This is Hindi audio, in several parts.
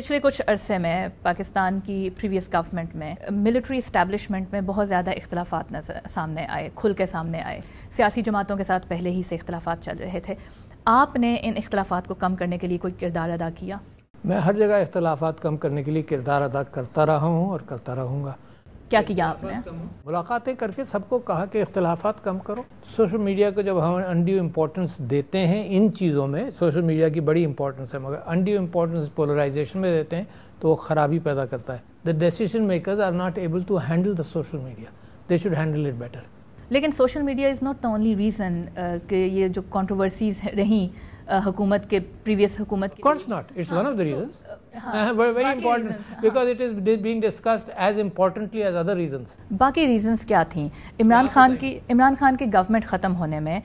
पिछले कुछ अरसे में पाकिस्तान की प्रीवियस गवर्नमेंट में मिलिट्री इस्टेबलिशमेंट में बहुत ज़्यादा नजर सामने आए खुल के सामने आए सियासी जमातों के साथ पहले ही से इख्तलाफात चल रहे थे आपने इन इख्तलाफात को कम करने के लिए कोई किरदार अदा किया मैं हर जगह इख्तलाफात कम करने के लिए किरदार अदा करता रहा हूँ और करता रहूँगा क्या किया आपने मुलाकातें करके सबको कहा कि इख्तलाफात कम करो सोशल मीडिया को जब हम अनडी इम्पोर्टेंस देते हैं इन चीज़ों में सोशल मीडिया की बड़ी इंपॉर्टेंस है मगर अंड्यू इम्पोर्टेंस पोलराइजेशन में देते हैं तो वो ख़राबी पैदा करता है the decision makers are not able to handle the social media they should handle it better लेकिन social media is not the only reason कि ये जो कॉन्ट्रोवर्सीज़ रहीं हुकूमत के प्रीवियस हुकूमत के course not it's हाँ, one of the हाँ, reasons तो, हाँ, very, very important reasons, हाँ। because हाँ. As is being discussed as बाकी रीजंस क्या थी इमरान खान की इमरान खान की गवर्नमेंट ख़त्म होने में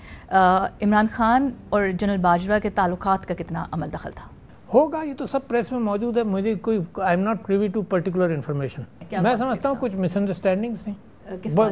इमरान खान और जनरल बाजवा के ताल्लुकात का कितना अमल दखल था होगा ये तो सब प्रेस में मौजूद है मुझे कोई I am not privy to particular information मैं समझता हूँ कुछ मिसअंडरस्टैंडिंग्स थी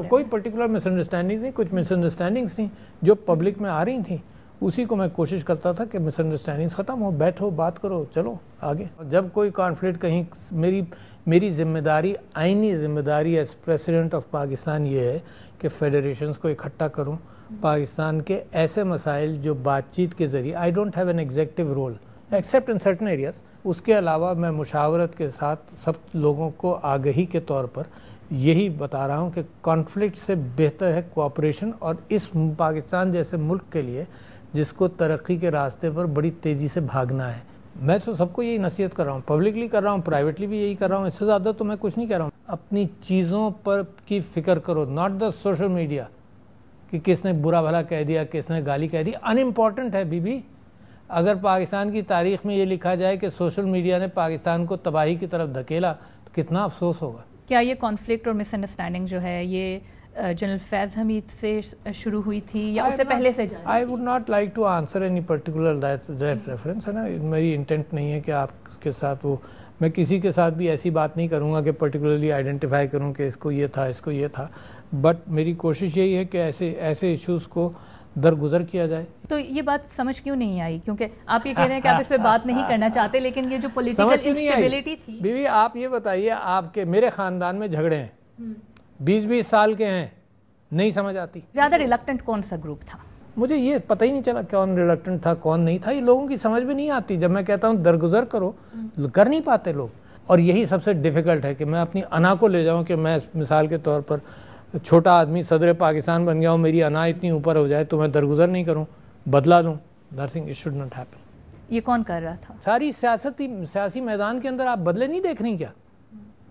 कोई पर्टिकुलर मिसअंडरस्टैंडिंग्स थी कुछ मिसअंडरस्टैंडिंग्स थी जो पब्लिक में आ रही थी उसी को मैं कोशिश करता था कि मिसअंडरस्टैंडिंग्स ख़त्म हो बैठो बात करो चलो आगे जब कोई कॉन्फ्लिक्ट कहीं मेरी मेरी जिम्मेदारी आइनी जिम्मेदारी एज प्रेसिडेंट ऑफ पाकिस्तान ये है कि फेडरेशंस को इकट्ठा करूं पाकिस्तान के ऐसे मसाइल जो बातचीत के ज़रिए I don't have an executive role except in certain areas उसके अलावा मैं मुशावरत के साथ सब लोगों को आगही के तौर पर यही बता रहा हूँ कि कॉन्फ्लिक्ट से बेहतर है कोऑपरेशन और इस पाकिस्तान जैसे मुल्क के लिए जिसको तरक्की के रास्ते पर बड़ी तेज़ी से भागना है मैं तो सबको यही नसीहत कर रहा हूँ पब्लिकली कर रहा हूँ प्राइवेटली भी यही कर रहा हूँ इससे ज़्यादा तो मैं कुछ नहीं कह रहा हूँ अपनी चीज़ों पर की फ़िक्र करो नॉट द सोशल मीडिया कि किसने बुरा भला कह दिया किसने गाली कह दी अनइम्पॉर्टेंट है बीबी अगर पाकिस्तान की तारीख में ये लिखा जाए कि सोशल मीडिया ने पाकिस्तान को तबाही की तरफ धकेला तो कितना अफसोस होगा क्या ये कॉन्फ्लिक्ट और मिसअंडरस्टैंडिंग जो है ये जनरल फैज हमीद से शुरू हुई थी या उससे पहले से I would not like to answer any particular that reference है ना मेरी इंटेंट नहीं है कि आपके साथ वो मैं किसी के साथ भी ऐसी बात नहीं करूंगा कि पर्टिकुलरली आइडेंटिफाई करूं कि इसको ये था इसको ये था बट मेरी कोशिश यही है कि ऐसे ऐसे इश्यूज़ को दरगुजर किया जाए तो ये बात समझ क्यों नहीं आई क्योंकि आप ये कह रहे हैं कि आप इस पर बात नहीं करना चाहते लेकिन ये जो पोलिटिकल इंस्टेबिलिटी थी बीवी आप ये बताइए आपके मेरे खानदान में झगड़े हैं हम्म। बीस बीस साल के हैं नहीं समझ आती ज़्यादा रिलक्टेंट कौन सा ग्रुप था मुझे ये पता ही नहीं चला कौन रिलक्टेंट था कौन नहीं था ये लोगों की समझ में नहीं आती जब मैं कहता हूँ दरगुजर करो हम्म। कर नहीं पाते लोग और यही सबसे डिफ़िकल्ट है कि मैं अपनी अना को ले जाऊँ कि मैं मिसाल के तौर पर छोटा आदमी सदर पाकिस्तान बन गया हूं मेरी अना इतनी ऊपर हो जाए तो मैं दरगुजर नहीं करूँ बदला दूँ that it should not happen ये कौन कर रहा था सारी सियासती सियासी मैदान के अंदर आप बदले नहीं देख रही क्या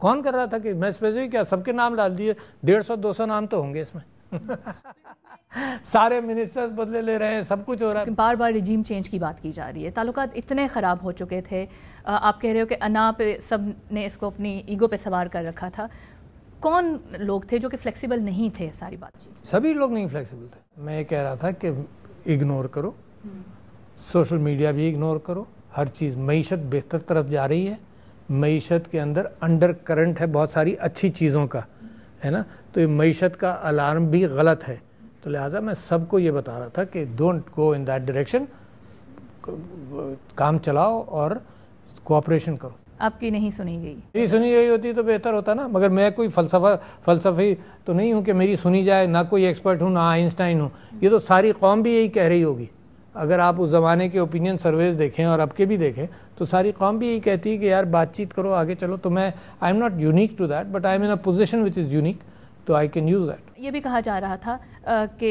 कौन कर रहा था कि मैं स्पेसिफिक क्या सबके नाम डाल दिए डेढ़ सौ दो सौ नाम तो होंगे इसमें सारे मिनिस्टर्स बदले ले रहे हैं सब कुछ हो रहा है बार बार रिजीम चेंज की बात की जा रही है ताल्लुक इतने ख़राब हो चुके थे आप कह रहे हो कि अना पे सब ने इसको अपनी ईगो पे सवार कर रखा था कौन लोग थे जो कि फ्लेक्सिबल नहीं थे सारी बात सभी लोग नहीं फ्लेक्सिबल थे मैं ये कह रहा था कि इग्नोर करो सोशल हम्म। मीडिया भी इग्नोर करो हर चीज़ मीशत बेहतर तरफ जा रही है मीशत के अंदर अंडर करंट है बहुत सारी अच्छी चीज़ों का है ना तो ये मीशत का अलार्म भी गलत है तो लिहाजा मैं सबको ये बता रहा था कि don't go in that direction काम चलाओ और कोऑपरेशन करो आपकी नहीं सुनी गई नहीं सुनी गई होती तो बेहतर होता ना मगर मैं कोई फलसफा फलसफी तो नहीं हूँ कि मेरी सुनी जाए ना कोई एक्सपर्ट हूँ ना आइंस्टाइन हूँ ये तो सारी कौम भी यही कह रही होगी अगर आप उस ज़माने के ओपिनियन सर्वेज देखें और अब के भी देखें तो सारी कौम भी यही कहती है कि यार बातचीत करो आगे चलो तो मैं I am not unique to that but I am in a position which is unique तो आई कैन यूज़ दैट ये भी कहा जा रहा था कि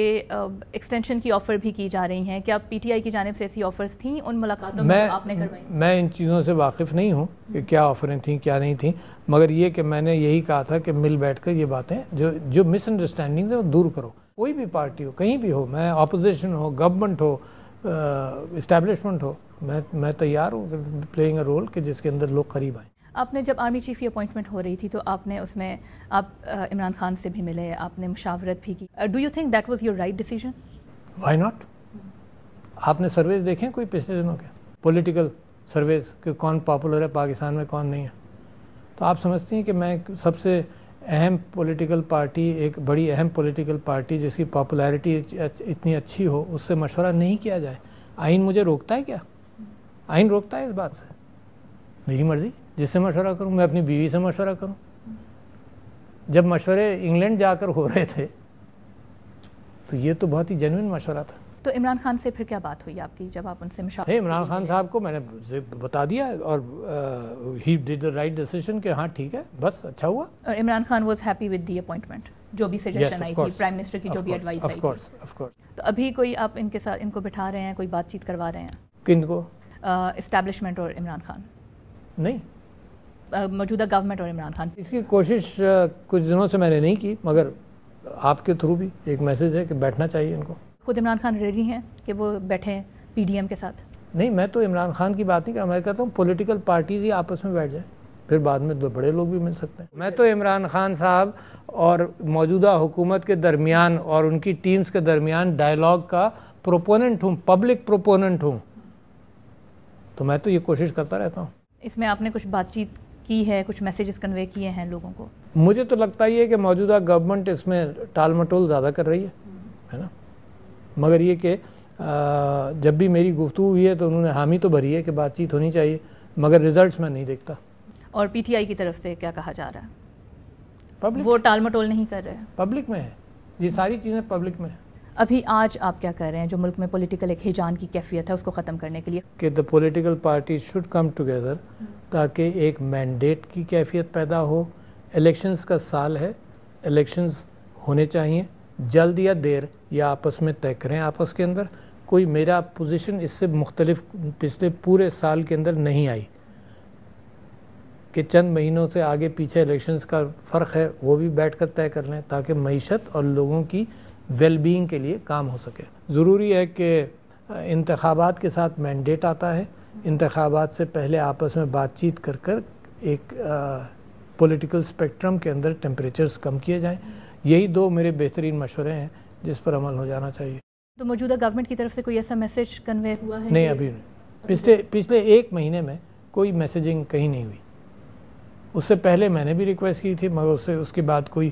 एक्सटेंशन की ऑफ़र भी की जा रही हैं क्या पीटीआई की जानब से ऐसी ऑफ़र्स थी उन मुलाकातों में मैं, आपने करवाई मैं इन चीज़ों से वाकिफ़ नहीं हूँ कि क्या ऑफ़रें थी क्या नहीं थी मगर ये कि मैंने यही कहा था कि मिल बैठ कर ये बातें जो जो मिसअंडरस्टैंडिंग्स हैं वो दूर करो कोई भी पार्टी हो कहीं भी हो मैं अपोजिशन हो गवर्नमेंट हो इस्टेब्लिशमेंट हो मैं मैं तैयार हूँ प्लेइंग अ रोल कि जिसके अंदर लोग करीब आए आपने जब आर्मी चीफ की अपॉइंटमेंट हो रही थी तो आपने उसमें आप इमरान खान से भी मिले आपने मुशावरत भी की do you think that was your right decision why not आपने सर्वेज देखे कोई पिछले दिनों के पॉलिटिकल सर्वेज कि कौन पॉपुलर है पाकिस्तान में कौन नहीं है तो आप समझती हैं कि मैं सबसे अहम पॉलिटिकल पार्टी एक बड़ी अहम पॉलिटिकल पार्टी जिसकी पॉपुलैरिटी इतनी अच्छी हो उससे मशवरा नहीं किया जाए आइन मुझे रोकता है क्या आइन रोकता है इस बात से मेरी मर्ज़ी जिससे मशवरा करूँ मैं अपनी बीवी से मशवरा करूँ जब मशवरे इंग्लैंड जाकर हो रहे थे तो ये तो बहुत ही जेनुइन मशवरा था तो इमरान खान से फिर क्या बात हुई आपकी जब आप उनसे मुशाह इमरान खान साहब को मैंने बता दिया और he did the right decision कि हाँ ठीक है बस अच्छा हुआ और Imran Khan was happy with the appointment जो भी सजेशन yes, आई थी प्राइम मिनिस्टर की जो भी एडवाइस आई थी तो अभी कोई आप इनके साथ इनको बिठा रहे हैं कोई बातचीत करवा रहे हैं किन को इस्टेब्लिशमेंट और इमरान खान नहीं मौजूदा गवर्नमेंट और इमरान खान इसकी कोशिश कुछ दिनों से मैंने नहीं की मगर आपके थ्रू भी एक मैसेज है कि बैठना चाहिए इनको खुद इमरान खान रेडी हैं कि वो बैठें पीडीएम के साथ नहीं मैं तो इमरान खान की बात नहीं कर मैं कहता हूँ पॉलिटिकल पार्टीज ही आपस में बैठ जाए फिर बाद में दो बड़े लोग भी मिल सकते हैं मैं तो इमरान खान साहब और मौजूदा हुकूमत के दरमियान और उनकी टीम्स के दरमियान डायलॉग का प्रोपोनेंट हूँ पब्लिक प्रोपोनेंट हूँ तो मैं तो ये कोशिश करता रहता हूँ इसमें आपने कुछ बातचीत की है कुछ मैसेजेस कन्वे किए हैं लोगों को मुझे तो लगता ही है कि मौजूदा गवर्नमेंट इसमें टाल मटोल ज़्यादा कर रही है है ना मगर ये कि जब भी मेरी गुफ्तु हुई है तो उन्होंने हामी तो भरी है कि बातचीत होनी चाहिए मगर रिजल्ट्स मैं नहीं देखता और पीटीआई की तरफ से क्या कहा जा रहा है पब्लिक वो टाल मटोल नहीं कर रहे पब्लिक में है ये सारी चीज़ें पब्लिक में है अभी आज आप क्या कर रहे हैं जो मुल्क में पॉलिटिकल एक हिजान की कैफियत है उसको ख़त्म करने के लिए कि the political party should come together ताकि एक मैंडेट की कैफियत पैदा हो इलेक्शंस का साल है इलेक्शंस होने चाहिए जल्द या देर या आपस में तय करें आपस के अंदर कोई मेरा पोजीशन इससे मुख्तलिफ पिछले पूरे साल के अंदर नहीं आई कि चंद महीनों से आगे पीछे इलेक्शंस का फ़र्क है वो भी बैठ कर तय कर लें ताकि मीशत और लोगों की वेलबींग के लिए काम हो सके ज़रूरी है कि इंतबात के साथ मैंडेट आता है इंतबात से पहले आपस में बातचीत कर कर एक पॉलिटिकल स्पेक्ट्रम के अंदर टेम्परेचर्स कम किए जाएं यही दो मेरे बेहतरीन मशवरे हैं जिस पर अमल हो जाना चाहिए तो मौजूदा गवर्नमेंट की तरफ से कोई ऐसा मैसेज कन्वे हुआ है नहीं अभी नहीं पिछले पिछले एक महीने में कोई मैसेजिंग कहीं नहीं हुई उससे पहले मैंने भी रिक्वेस्ट की थी मगर उससे उसके बाद कोई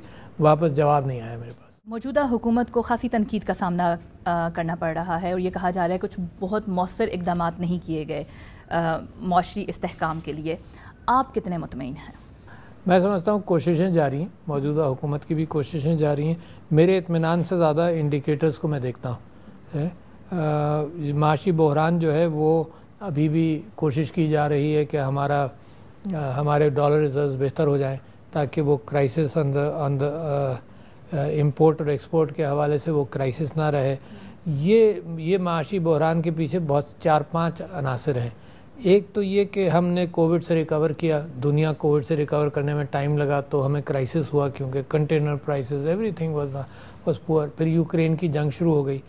वापस जवाब नहीं आया मेरे पास मौजूदा हुकूमत को खासी तनकीद का सामना आ, करना पड़ रहा है और ये कहा जा रहा है कुछ बहुत मौसर इकदाम नहीं किए गए माशी इसकाम के लिए आप कितने मुतमिन हैं मैं समझता हूँ कोशिशें जारी हैं मौजूदा हुकूमत की भी कोशिशें जारी हैं मेरे इतमान से ज़्यादा इंडिकेटर्स को मैं देखता हूँ माशी बहरान जो है वो अभी भी कोशिश की जा रही है कि हमारा आ, हमारे डॉलर रिजर्व बेहतर हो जाएँ ताकि वो क्राइसिस ऑन इम्पोर्ट और एक्सपोर्ट के हवाले से वो क्राइसिस ना रहे ये ये माशी बहरान के पीछे बहुत चार पाँच अनासर हैं एक तो ये कि हमने कोविड से रिकवर किया दुनिया कोविड से रिकवर करने में टाइम लगा तो हमें क्राइसिस हुआ क्योंकि container prices everything was was poor फिर यूक्रेन की जंग शुरू हो गई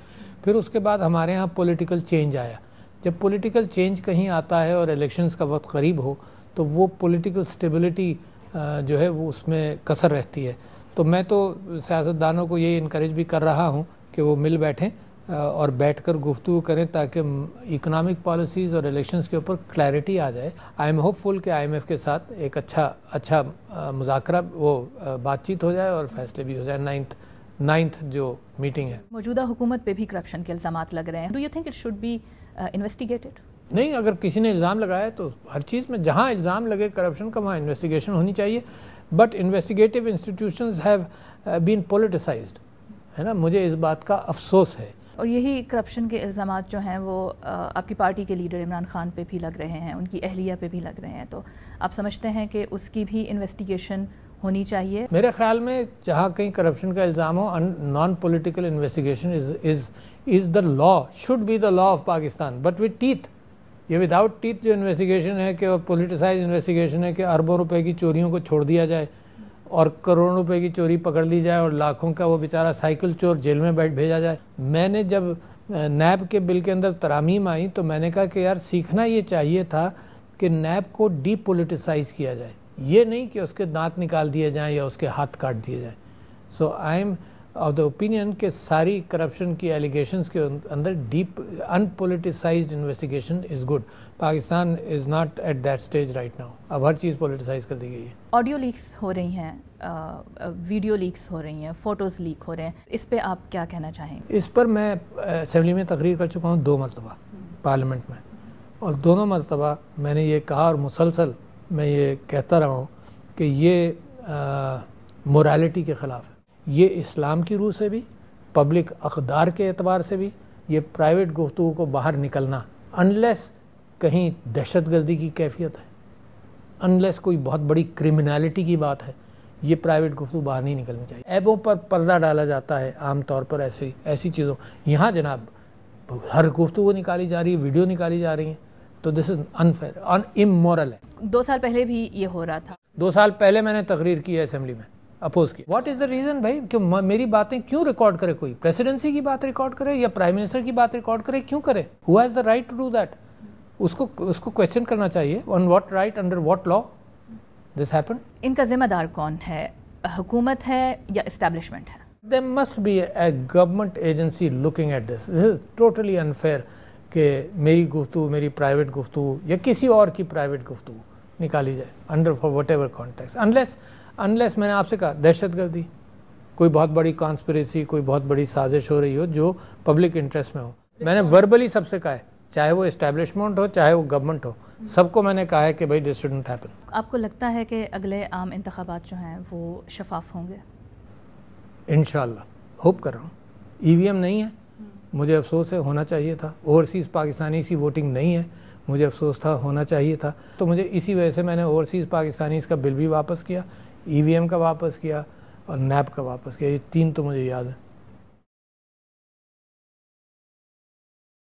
फिर उसके बाद हमारे यहाँ पॉलिटिकल चेंज आया जब पॉलिटिकल चेंज कहीं आता है और इलेक्शंस का वक्त करीब हो तो वो पॉलिटिकल स्टेबिलिटी जो है वो उसमें कसर रहती है तो मैं तो सियासतदानों को ये इनक्रेज भी कर रहा हूँ कि वो मिल बैठें और बैठकर गुफ्तु करें ताकि इकोनॉमिक पॉलिसीज़ और रिलेशंस के ऊपर क्लैरिटी आ जाए आई एम होपफुल कि आईएमएफ के साथ एक अच्छा अच्छा मुजाकरा वो बातचीत हो जाए और फैसले भी हो जाए नाइन्थ नाइन्थ जो मीटिंग है मौजूदा हुकूमत पे भी करप्शन के इल्ज़ाम लग रहे हैं do you think it should be investigated नहीं अगर किसी ने इल्ज़ाम लगाया तो हर चीज़ में जहाँ इल्ज़ाम लगे करप्शन का वहाँ इन्वेस्टिगेशन होनी चाहिए but investigative institution have been politicised है ना मुझे इस बात का अफसोस है और यही करप्शन के इल्ज़ाम जो हैं वो आपकी पार्टी के लीडर इमरान खान पे भी लग रहे हैं उनकी अहलिया पे भी लग रहे हैं तो आप समझते हैं कि उसकी भी इन्वेस्टिगेशन होनी चाहिए मेरे ख्याल में जहाँ कहीं करप्शन का इल्ज़ाम हो non political investigation is is is the law should be the law of Pakistan but with teeth ये विदाउट टीथ जो इन्वेस्टिगेशन है कि पोलिटिसाइज इन्वेस्टिगेशन है कि अरबों रुपए की चोरियों को छोड़ दिया जाए और करोड़ों रुपए की चोरी पकड़ ली जाए और लाखों का वो बेचारा साइकिल चोर जेल में बैठ भेजा जाए मैंने जब नैब के बिल के अंदर तरामीम आई तो मैंने कहा कि यार सीखना ये चाहिए था कि नैब को डीपोलिटिसाइज किया जाए ये नहीं कि उसके दांत निकाल दिए जाएं या उसके हाथ काट दिए जाएं so I am of the opinion के सारी करप्शन की एलिगेशंस के अंदर deep unpoliticise investigation is good Pakistan is not at that stage right now अब हर चीज़ पोलिटिसाइज कर दी गई है ऑडियो लीक्स हो रही हैं वीडियो लीक्स हो रही हैं फ़ोटोज़ लीक हो रहे हैं इस पर आप क्या कहना चाहेंगे इस पर मैं असम्बली में तकरीर कर चुका हूँ दो मरतबा पार्लियामेंट में और दोनों मरतबा मैंने ये कहा और मुसलसल मैं ये कहता रहा हूँ कि ये मोरालिटी के ख़िलाफ़ है ये इस्लाम की रूह से भी पब्लिक अखदार के एतबार से भी ये प्राइवेट गुफ्तु को बाहर निकलना अनलेस कहीं दहशत गर्दी की कैफियत है अनलेस कोई बहुत बड़ी क्रिमिनलिटी की बात है ये प्राइवेट गुफ्तु बाहर नहीं निकलनी चाहिए ऐबों पर पर्दा डाला जाता है आमतौर पर ऐसी ऐसी चीज़ों यहाँ जनाब हर गुफ्तु को निकाली जा रही है वीडियो निकाली जा रही है तो this is unfair and immoral है दो साल पहले भी ये हो रहा था दो साल पहले मैंने तकरीर की है असम्बली में अपोज किया व्हाट इज द रीजन भाई क्यों मेरी बातें क्यों रिकॉर्ड करे कोई प्रेसिडेंसी की बात रिकॉर्ड करे या प्राइम मिनिस्टर की बात रिकॉर्ड करे क्यों करे who has the right to do that उसको उसको क्वेश्चन करना चाहिए on what right under what law this happen इनका जिम्मेदार कौन है हुकूमत है या इस्टेब्लिशमेंट है there must be a government agency looking at this this is totally unfair कि मेरी गुफ्तु मेरी प्राइवेट गुफ्तु या किसी और की प्राइवेट गुफ्तु निकाली जाए under for whatever context unless unless मैंने आपसे कहा दहशत गर्दी कोई बहुत बड़ी कॉन्स्परेसी कोई बहुत बड़ी साजिश हो रही हो जो पब्लिक इंटरेस्ट में हो मैंने वर्बली सबसे कहा है चाहे वो इस्टेब्लिशमेंट हो चाहे वो गवर्नमेंट हो सबको मैंने कहा है कि भाई दिस शुडंट हैपन आपको लगता है कि अगले आम इंतबात जो हैं वो शफाफ होंगे इन होप कर रहा हूँ ई e नहीं है हम्म। मुझे अफसोस है होना चाहिए था ओवरसीज़ पाकिस्तानी सी वोटिंग नहीं है मुझे अफसोस था होना चाहिए था तो मुझे इसी वजह से मैंने ओवरसीज़ पाकिस्तानी का बिल भी वापस किया ई का वापस किया और नैप का वापस किया ये तीन तो मुझे याद है